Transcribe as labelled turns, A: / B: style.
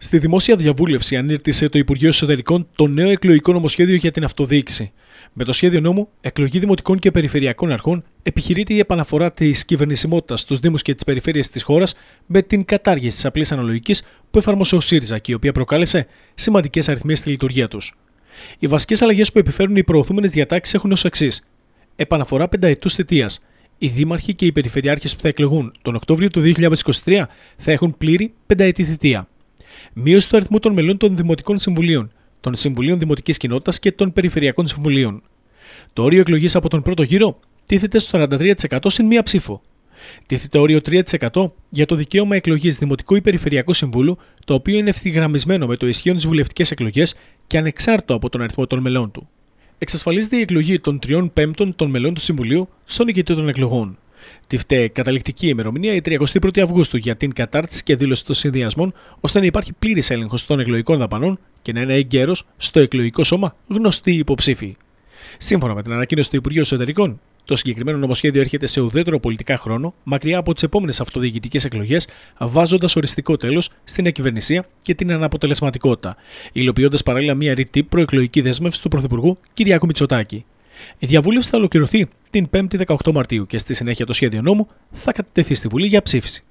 A: Στη δημόσια διαβούλευση ανήρτησε το Υπουργείο Εσωτερικών το νέο εκλογικό νομοσχέδιο για την αυτοδιοίκηση. Με το σχέδιο νόμου, εκλογή δημοτικών και περιφερειακών αρχών επιχειρείται η επαναφορά της κυβερνησιμότητας στους Δήμους και τις περιφέρειες της χώρας με την κατάργηση της απλής αναλογικής που εφάρμοσε ο ΣΥΡΙΖΑ και η οποία προκάλεσε σημαντικές αριθμίες στη λειτουργία τους. Οι βασικές αλλαγές που επιφέρουν οι προωθούμενες διατάξεις έχουν ως εξής: Επαναφορά πενταετούς θητείας, οι δήμαρχοι και οι περιφερειάρχες που θα εκλεγούν τον Οκτώβριο του 2023 θα έχουν πλήρη πενταετή θητεία μείωση του αριθμού των μελών των Δημοτικών Συμβουλίων, των Συμβουλίων Δημοτικής Κοινότητας και των Περιφερειακών Συμβουλίων. Το όριο εκλογής από τον πρώτο γύρο τίθεται στο 43% συν μία ψήφο. Τίθεται όριο 3% για το δικαίωμα εκλογής Δημοτικού ή Περιφερειακού Συμβούλου, το οποίο είναι ευθυγραμμισμένο με το ισχύον τις βουλευτικές εκλογές και ανεξάρτητο από τον αριθμό των μελών του. Εξασφαλίζεται η εκλογή των 3 πέμπτων των μελών του Συμβουλίου στον ηγετή των εκλογών. Τη φταίει καταληκτική ημερομηνία η 31η Αυγούστου για την κατάρτιση και δήλωση των συνδυασμών, ώστε να υπάρχει πλήρης έλεγχος των εκλογικών δαπανών και να είναι εγκαίρος στο εκλογικό σώμα γνωστοί υποψήφοι. Σύμφωνα με την ανακοίνωση του Υπουργείου Εσωτερικών, το συγκεκριμένο νομοσχέδιο έρχεται σε ουδέτερο πολιτικά χρόνο, μακριά από τις επόμενες αυτοδιοικητικές εκλογές, βάζοντας οριστικό τέλος στην εκυβερνησία και την αναποτελεσματικότητα, υλοποιώντας παράλληλα μια ρητή προεκλογική δέσμευση του Πρωθυπουργού κ. Μητσοτάκη. Η διαβούλευση θα ολοκληρωθεί την 5η 18 Μαρτίου και στη συνέχεια το σχέδιο νόμου θα κατατεθεί στη Βουλή για ψήφιση.